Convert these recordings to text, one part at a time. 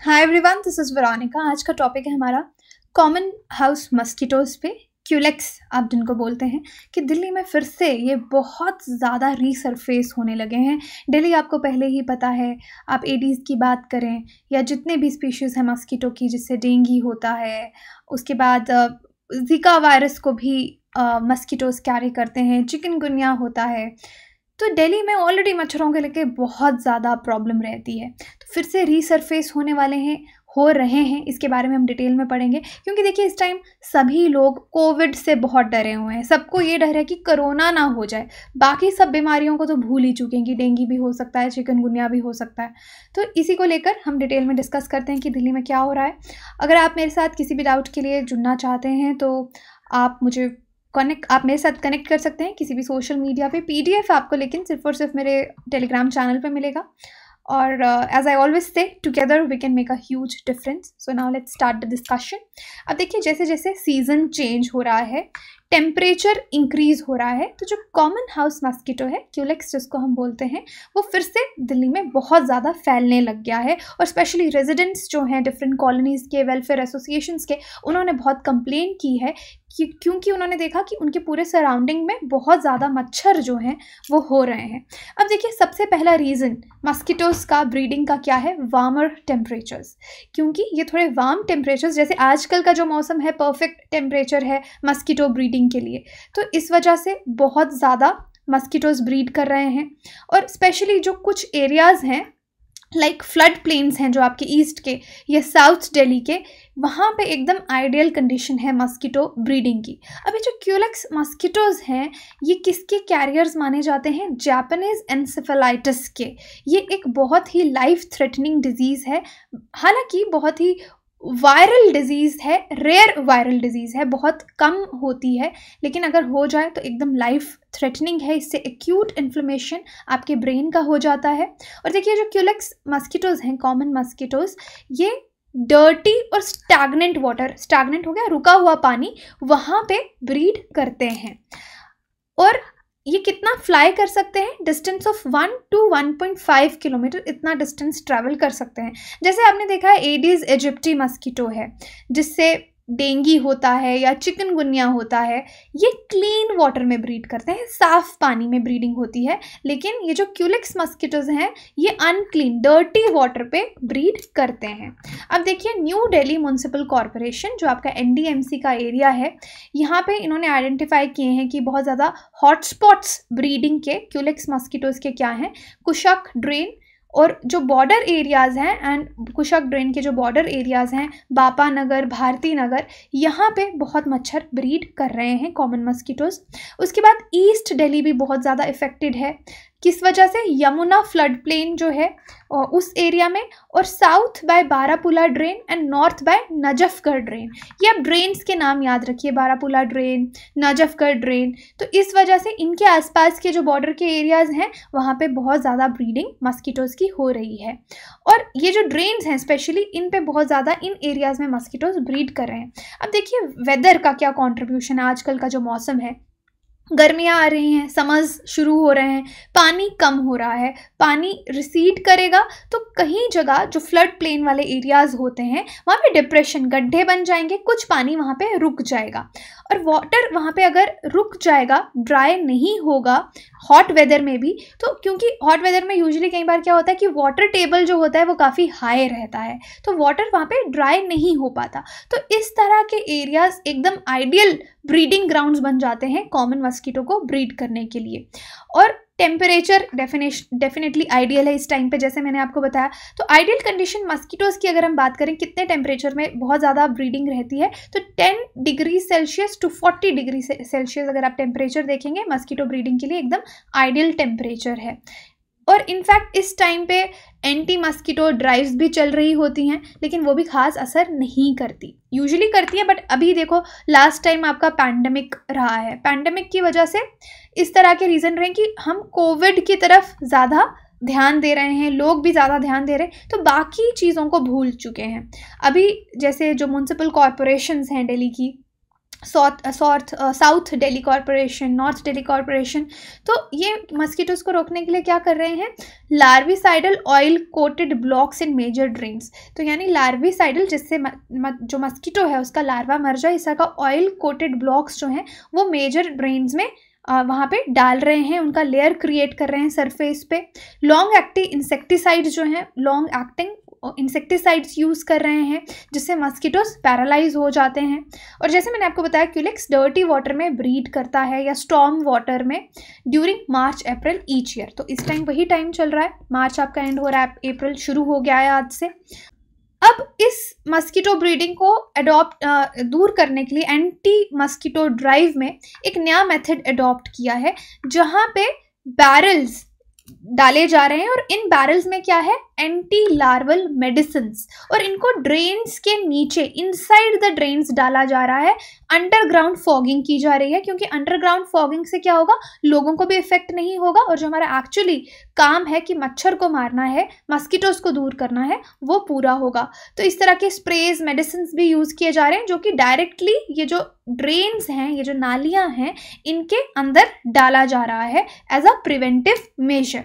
hi everyone this is Varanika आज का topic है हमारा कॉमन हाउस मस्कीटोज़ पे क्यूलेक्स आप जिनको बोलते हैं कि दिल्ली में फिर से ये बहुत ज़्यादा रीसरफेस होने लगे हैं दिल्ली आपको पहले ही पता है आप एडीज़ की बात करें या जितने भी स्पीशीज़ हैं मस्कीटो की जिससे डेंगी होता है उसके बाद जिका वायरस को भी मस्कीटोज़ कैरी करते हैं चिकन गुनिया होता है तो दिल्ली में ऑलरेडी मच्छरों के लेके बहुत ज़्यादा प्रॉब्लम रहती है फिर से रीसरफेस होने वाले हैं हो रहे हैं इसके बारे में हम डिटेल में पढ़ेंगे क्योंकि देखिए इस टाइम सभी लोग कोविड से बहुत डरे हुए हैं सबको ये डर है कि कोरोना ना हो जाए बाकी सब बीमारियों को तो भूल ही चुके हैं कि डेंगू भी हो सकता है चिकनगुनिया भी हो सकता है तो इसी को लेकर हम डिटेल में डिस्कस करते हैं कि दिल्ली में क्या हो रहा है अगर आप मेरे साथ किसी भी डाउट के लिए जुड़ना चाहते हैं तो आप मुझे कनेक्ट आप मेरे साथ कनेक्ट कर सकते हैं किसी भी सोशल मीडिया पे पीडीएफ आपको लेकिन सिर्फ और सिर्फ मेरे टेलीग्राम चैनल पे मिलेगा और as I always say together we can make a huge difference so now let's start the discussion अब देखिए जैसे जैसे सीजन चेंज हो रहा है टेम्परेचर इंक्रीज हो रहा है तो जो कॉमन हाउस मस्कीटो है क्यूलेक्स जिसको हम बोलते हैं वो फिर से दिल्ली में बहुत ज़्यादा फैलने लग गया है और स्पेशली रेजिडेंट्स जो हैं डिफरेंट कॉलोनीज़ के वेलफेयर एसोसिएशंस के उन्होंने बहुत कंप्लेन की है क्योंकि उन्होंने देखा कि उनके पूरे सराउंडिंग में बहुत ज़्यादा मच्छर जो हैं वो हो रहे हैं अब देखिए सबसे पहला रीज़न मस्किटोज़ का ब्रीडिंग का क्या है वार्मर टेम्परेचर्स क्योंकि ये थोड़े वार्म टेम्परेचर्स जैसे आजकल का जो मौसम है परफेक्ट टेम्परेचर है मस्किटो ब्रीडिंग के लिए तो इस वजह से बहुत ज़्यादा मस्किटोज़ ब्रीड कर रहे हैं और स्पेशली जो कुछ एरियाज़ हैं लाइक फ्लड प्लेन्स हैं जो आपके ईस्ट के या साउथ दिल्ली के वहाँ पे एकदम आइडियल कंडीशन है मस्कीटो ब्रीडिंग की अभी जो क्यूलक्स मस्कीटोज़ हैं ये किसके कैरियर्स माने जाते हैं जापानीज़ एनसेफेलाइटिस के ये एक बहुत ही लाइफ थ्रेटनिंग डिजीज़ है हालांकि बहुत ही वायरल डिजीज़ है रेयर वायरल डिजीज़ है बहुत कम होती है लेकिन अगर हो जाए तो एकदम लाइफ थ्रेटनिंग है इससे एक्यूट इन्फ्लेमेशन आपके ब्रेन का हो जाता है और देखिए जो क्यूलेक्स मस्कीटोज़ हैं कॉमन मस्कीटोज़ ये डर्टी और स्टैगनेंट वाटर स्टैगनेंट हो गया रुका हुआ पानी वहाँ पे ब्रीड करते हैं और ये कितना फ्लाई कर सकते हैं distance of one two one point five kilometre इतना डिस्टेंस ट्रैवल कर सकते हैं जैसे आपने देखा है एडीज इजिप्टी मस्कीटो है जिससे डेंगी होता है या चिकनगुनिया होता है ये क्लीन वाटर में ब्रीड करते हैं साफ़ पानी में ब्रीडिंग होती है लेकिन ये जो क्यूलिक्स मस्कीटोज़ हैं ये अनक्लीन डर्टी वाटर पे ब्रीड करते हैं अब देखिए न्यू दिल्ली म्यूनसिपल कॉरपोरेशन जो आपका एन का एरिया है यहाँ पे इन्होंने आइडेंटिफाई किए हैं कि बहुत ज़्यादा हॉटस्पॉट्स ब्रीडिंग के क्यूलिक्स मस्कीटोज़ के क्या हैं कुशक ड्रेन और जो बॉर्डर एरियाज़ हैं एंड कुशक ड्रेन के जो बॉर्डर एरियाज़ हैं बापा नगर भारती नगर यहाँ पे बहुत मच्छर ब्रीड कर रहे हैं कॉमन मस्कीटोज़ उसके बाद ईस्ट दिल्ली भी बहुत ज़्यादा इफ़ेक्टेड है किस वजह से यमुना फ्लड प्लेन जो है उस एरिया में और south by Barapula drain and north by Najafgarh drain ये आप ड्रेन्स के नाम याद रखिए बारापुला ड्रेन नजफगढ़ ड्रेन तो इस वजह से इनके आसपास के जो बॉर्डर के एरियाज़ हैं वहाँ पे बहुत ज़्यादा ब्रीडिंग मस्कीटोज़ की हो रही है और ये जो ड्रेन्स हैं स्पेशली इन पर बहुत ज़्यादा इन एरियाज़ में मस्कीटोज़ ब्रीड कर रहे हैं अब देखिए वेदर का क्या कॉन्ट्रीब्यूशन है आजकल का जो मौसम है गर्मियाँ आ रही हैं समर्स शुरू हो रहे हैं पानी कम हो रहा है पानी रिसीड करेगा तो कहीं जगह जो फ्लड प्लेन वाले एरियाज़ होते हैं वहाँ पे डिप्रेशन गड्ढे बन जाएंगे कुछ पानी वहाँ पे रुक जाएगा और वाटर वहाँ पे अगर रुक जाएगा ड्राई नहीं होगा हॉट वेदर में भी तो क्योंकि हॉट वेदर में यूजली कई बार क्या होता है कि वाटर टेबल जो होता है वो काफ़ी हाई रहता है तो वाटर वहाँ पे ड्राई नहीं हो पाता तो इस तरह के एरियाज़ एकदम आइडियल ब्रीडिंग ग्राउंड्स बन जाते हैं कॉमन मस्कीटो को ब्रीड करने के लिए और टेम्परेचर डेफिनेटली आइडियल है इस टाइम पे जैसे मैंने आपको बताया तो आइडियल कंडीशन मस्कीटोज़ की अगर हम बात करें कितने टेम्परेचर में बहुत ज़्यादा ब्रीडिंग रहती है तो 10 degree Celsius to 40 degree Celsius अगर आप टेम्परेचर देखेंगे मस्कीटो ब्रीडिंग के लिए एकदम आइडियल टेम्परेचर है और इनफैक्ट इस टाइम पे एंटी मस्कीटो ड्राइव्स भी चल रही होती हैं लेकिन वो भी खास असर नहीं करती यूजुअली करती हैं बट अभी देखो लास्ट टाइम आपका पैंडमिक रहा है पैंडमिक की वजह से इस तरह के रीज़न रहे कि हम कोविड की तरफ ज़्यादा ध्यान दे रहे हैं लोग भी ज़्यादा ध्यान दे रहे हैं तो बाकी चीज़ों को भूल चुके हैं अभी जैसे जो म्यूनसिपल कॉरपोरेशन हैं डेली की south south south corporation north Delhi corporation तो ये मस्कीटोज़ को रोकने के लिए क्या कर रहे हैं larvicidal oil coated blocks in major drains तो यानी लार्विसाइडल जिससे म, म, जो मस्कीटो है उसका लार्वा मर जाए इसका का ऑयल कोटेड ब्लॉक्स जो हैं वो मेजर ड्रेन्स में वहाँ पे डाल रहे हैं उनका लेयर क्रिएट कर रहे हैं सरफेस पे लॉन्ग एक्टिंग इंसेक्टिसाइड जो हैं लॉन्ग एक्टिंग इंसेक्टिसाइड्स यूज़ कर रहे हैं जिससे मस्कीटोज पैरालाइज हो जाते हैं और जैसे मैंने आपको बताया क्यूलेक्स डर्टी वाटर में ब्रीड करता है या स्टॉम वाटर में during March April each year तो इस टाइम वही टाइम चल रहा है मार्च आपका एंड हो रहा है अप्रैल शुरू हो गया है आज से अब इस मस्कीटो ब्रीडिंग को अडॉप्ट दूर करने के लिए एंटी मस्कीटो ड्राइव में एक नया मेथड अडॉप्ट किया है जहाँ पे बैरल्स डाले जा रहे हैं और इन बैरल्स में क्या है एंटी लार्वल मेडिसिन और इनको ड्रेन्स के नीचे इनसाइड द ड्रेन्स डाला जा रहा है अंडरग्राउंड फॉगिंग की जा रही है क्योंकि अंडरग्राउंड फॉगिंग से क्या होगा लोगों को भी इफेक्ट नहीं होगा और जो हमारा एक्चुअली काम है कि मच्छर को मारना है मस्कीटोज को दूर करना है वो पूरा होगा तो इस तरह के स्प्रेज मेडिसिन भी यूज़ किए जा रहे हैं जो कि डायरेक्टली ये जो ड्रेन्स हैं ये जो नालियाँ हैं इनके अंदर डाला जा रहा है एज अ प्रिवेंटिव मेजर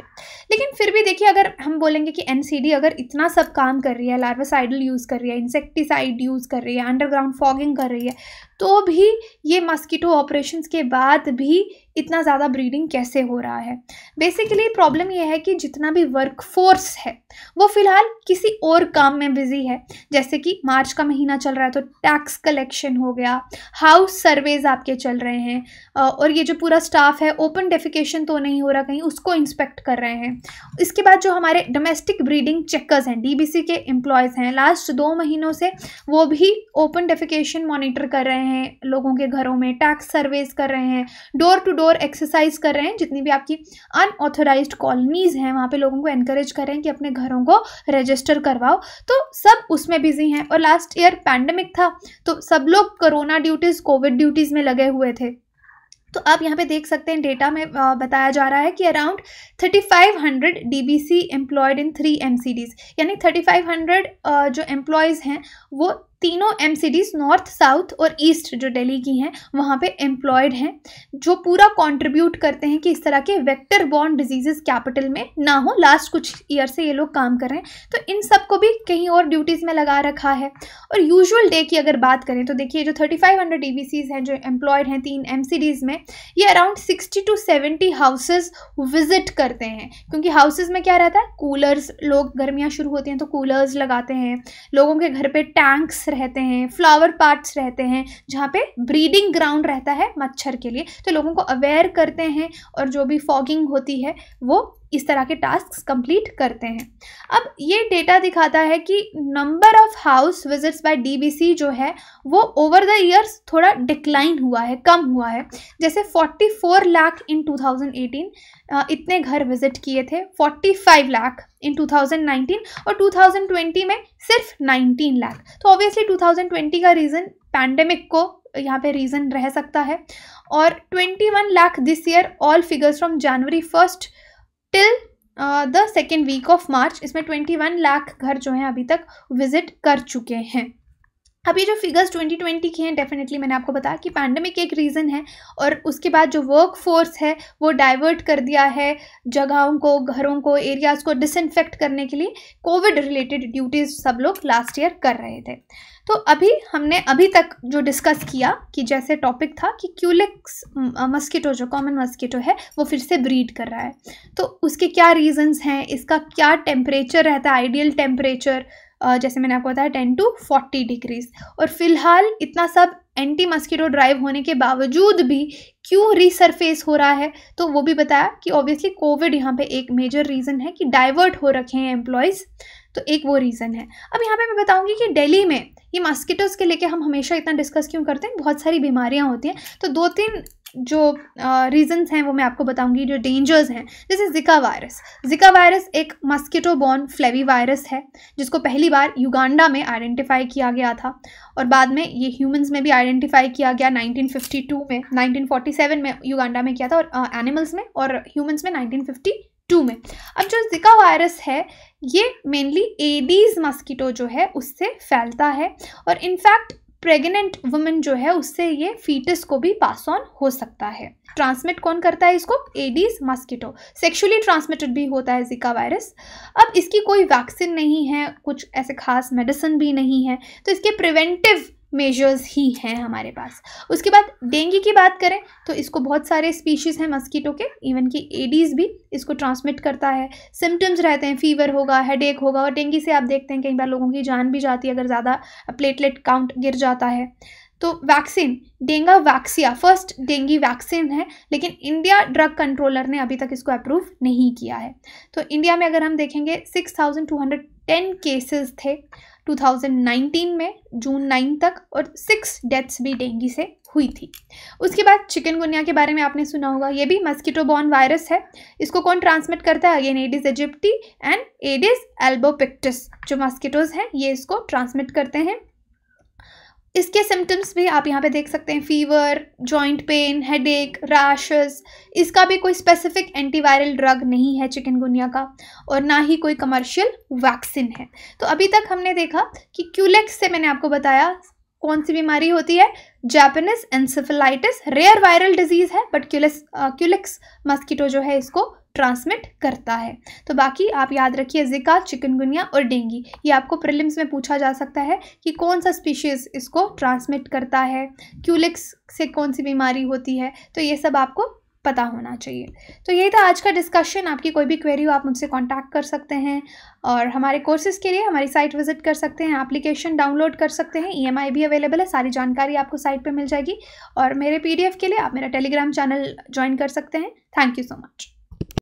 लेकिन फिर भी देखिए अगर हम बोलेंगे कि एन एनसीडी अगर इतना सब काम कर रही है लार्वासाइडल यूज़ कर रही है इंसेक्टिसाइड यूज़ कर रही है अंडरग्राउंड फॉगिंग कर रही है तो भी ये मस्कीटो ऑपरेशन के बाद भी इतना ज़्यादा ब्रीडिंग कैसे हो रहा है बेसिकली प्रॉब्लम यह है कि जितना भी वर्क फोर्स है वो फ़िलहाल किसी और काम में बिज़ी है जैसे कि मार्च का महीना चल रहा है तो टैक्स कलेक्शन हो गया हाउस सर्वेज आपके चल रहे हैं और ये जो पूरा स्टाफ है ओपन डेफिकेशन तो नहीं हो रहा कहीं उसको इंस्पेक्ट कर रहे हैं इसके बाद जो हमारे डोमेस्टिक ब्रीडिंग चेकर्स हैं डी के एम्प्लॉयज़ हैं लास्ट दो महीनों से वो भी ओपन डेफिकेशन मॉनिटर कर रहे हैं हैं लोगों के घरों में टैक्स सर्वेस कर रहे हैं डोर टू डोर एक्सरसाइज कर रहे हैं जितनी भी आपकी अनऑथोराइज कॉलोनीज़ हैं वहाँ पे लोगों को एनकरेज कर रहे हैं कि अपने घरों को रजिस्टर करवाओ तो सब उसमें बिजी हैं और लास्ट ईयर पैंडमिक था तो सब लोग कोरोना ड्यूटीज़ कोविड ड्यूटीज़ में लगे हुए थे तो आप यहाँ पे देख सकते हैं डेटा में बताया जा रहा है कि around 3500 DBC employed in three MCDs यानी 3500 जो एम्प्लॉयज़ हैं वो तीनों एम नॉर्थ साउथ और ईस्ट जो दिल्ली की हैं वहाँ पे एम्प्लॉयड हैं जो पूरा कंट्रीब्यूट करते हैं कि इस तरह के वेक्टर बॉर्न डिजीज़ कैपिटल में ना हो लास्ट कुछ ईयर से ये लोग काम कर रहे हैं तो इन सब को भी कहीं और ड्यूटीज़ में लगा रखा है और यूजुअल डे की अगर बात करें तो देखिए जो थर्टी फाइव हंड्रेड हैं जो एम्प्लॉयड हैं तीन एम में ये around sixty to seventy houses visit करते हैं क्योंकि हाउसेज में क्या रहता है कूलर्स लोग गर्मियाँ शुरू होती हैं तो कूलर्स लगाते हैं लोगों के घर पर टैंक्स रहते हैं फ्लावर पार्ट्स रहते हैं जहाँ पे ब्रीडिंग ग्राउंड रहता है मच्छर के लिए तो लोगों को अवेयर करते हैं और जो भी फॉगिंग होती है वो इस तरह के टास्क कंप्लीट करते हैं अब ये डेटा दिखाता है कि number of house visits by DBC जो है वो ओवर द ईयर्स थोड़ा डिक्लाइन हुआ है कम हुआ है जैसे 44 लाख इन 2018 इतने घर विजिट किए थे 45 लाख इन 2019 और 2020 में सिर्फ 19 लाख तो ऑब्वियसली 2020 का रीज़न पैंडमिक को यहाँ पे रीज़न रह सकता है और 21 lakh this year all figures from January first till the second week of March इसमें ट्वेंटी वन लाख घर जो हैं अभी तक विजिट कर चुके हैं अब ये जो फिगर्स 2020 की हैं डेफिनेटली मैंने आपको बताया कि पैंडमिक एक रीज़न है और उसके बाद जो वर्क फोर्स है वो डाइवर्ट कर दिया है जगहों को घरों को एरियाज़ को डिसइनफेक्ट करने के लिए कोविड रिलेटेड ड्यूटीज़ सब लोग लास्ट ईयर कर रहे थे तो अभी हमने अभी तक जो डिस्कस किया कि जैसे टॉपिक था कि क्यूलिक्स मस्किटो जो कॉमन मस्किटो है वो फिर से ब्रीड कर रहा है तो उसके क्या रीज़न्स हैं इसका क्या टेम्परेचर रहता है आइडियल टेम्परेचर जैसे मैंने आपको बताया टेन टू फोर्टी डिग्रीज और फिलहाल इतना सब एंटी मस्कीटो ड्राइव होने के बावजूद भी क्यों रिसरफेस हो रहा है तो वो भी बताया कि ऑब्वियसली कोविड यहाँ पे एक मेजर रीज़न है कि डाइवर्ट हो रखे हैं एम्प्लॉयज़ तो एक वो रीज़न है अब यहाँ पे मैं बताऊँगी कि दिल्ली में ये मॉस्किटोज़ के लेके हम हमेशा इतना डिस्कस क्यों करते हैं बहुत सारी बीमारियाँ होती हैं तो दो तीन जो रीजंस हैं वो मैं आपको बताऊंगी जो डेंजर्स हैं जैसे जिका वायरस जिका वायरस एक मस्किटो बॉर्न फ्लेवी वायरस है जिसको पहली बार युगांडा में आइडेंटिफाई किया गया था और बाद में ये ह्यूमंस में भी आइडेंटिफाई किया गया 1952 में 1947 में युगांडा में किया था और एनिमल्स में और ह्यूमंस में नाइनटीन टू में अब जो जिका वायरस है ये मेनली एडीज मस्कीटो जो है उससे फैलता है और इनफैक्ट प्रेग्नेंट वुमेन जो है उससे ये फीटस को भी पास ऑन हो सकता है ट्रांसमिट कौन करता है इसको एडीज मस्कीटो सेक्सुअली ट्रांसमिटेड भी होता है जिका वायरस अब इसकी कोई वैक्सीन नहीं है कुछ ऐसे खास मेडिसिन भी नहीं है तो इसके प्रिवेंटिव मेजर्स ही हैं हमारे पास उसके बाद डेंगू की बात करें तो इसको बहुत सारे स्पीशीज़ हैं मस्कीटो के इवन कि एडीज़ भी इसको ट्रांसमिट करता है सिम्टम्स रहते हैं फीवर होगा हेडेक होगा और डेंगू से आप देखते हैं कई बार लोगों की जान भी जाती है अगर ज़्यादा प्लेटलेट काउंट गिर जाता है तो vaccine Dengvaxia first dengue vaccine है लेकिन इंडिया ड्रग कंट्रोलर ने अभी तक इसको अप्रूव नहीं किया है तो इंडिया में अगर हम देखेंगे six thousand two hundred ten cases थे 2019 में जून 9 तक और सिक्स डेथ्स भी डेंगू से हुई थी उसके बाद चिकनगुनिया के बारे में आपने सुना होगा ये भी मस्कीटो बॉर्न वायरस है इसको कौन ट्रांसमिट करता है again Aedes aegypti and Aedes albopictus जो मस्कीटोज हैं ये इसको ट्रांसमिट करते हैं इसके सिम्टम्स भी आप यहाँ पे देख सकते हैं fever joint pain headache rashes इसका भी कोई स्पेसिफिक एंटीवायरल ड्रग नहीं है चिकनगुनिया का और ना ही कोई कमर्शियल वैक्सीन है तो अभी तक हमने देखा कि क्यूलेक्स से मैंने आपको बताया कौन सी बीमारी होती है Japanese encephalitis rare viral disease है बट क्यूलेक्स क्यूलेक्स मस्कीटो जो है इसको ट्रांसमिट करता है तो बाकी आप याद रखिए जिका चिकनगुनिया और डेंगी ये आपको प्रिलिम्स में पूछा जा सकता है कि कौन सा स्पीशीज़ इसको ट्रांसमिट करता है क्यूलिक्स से कौन सी बीमारी होती है तो ये सब आपको पता होना चाहिए तो यही था आज का डिस्कशन आपकी कोई भी क्वेरी हो आप मुझसे कांटेक्ट कर सकते हैं और हमारे कोर्सेज़ के लिए हमारी साइट विजिट कर सकते हैं एप्लीकेशन डाउनलोड कर सकते हैं ईएमआई e भी अवेलेबल है सारी जानकारी आपको साइट पर मिल जाएगी और मेरे पीडीएफ के लिए आप मेरा टेलीग्राम चैनल ज्वाइन कर सकते हैं थैंक यू सो मच